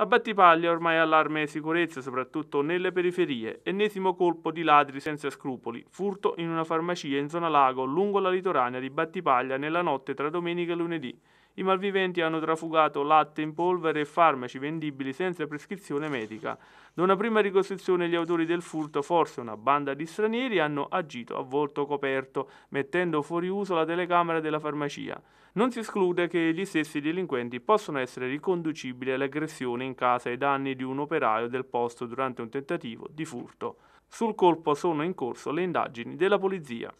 A Battipaglia ormai allarme e sicurezza, soprattutto nelle periferie. Ennesimo colpo di ladri senza scrupoli. Furto in una farmacia in zona lago lungo la litoranea di Battipaglia nella notte tra domenica e lunedì i malviventi hanno trafugato latte in polvere e farmaci vendibili senza prescrizione medica. Da una prima ricostruzione gli autori del furto, forse una banda di stranieri, hanno agito a volto coperto, mettendo fuori uso la telecamera della farmacia. Non si esclude che gli stessi delinquenti possano essere riconducibili all'aggressione in casa e danni di un operaio del posto durante un tentativo di furto. Sul colpo sono in corso le indagini della polizia.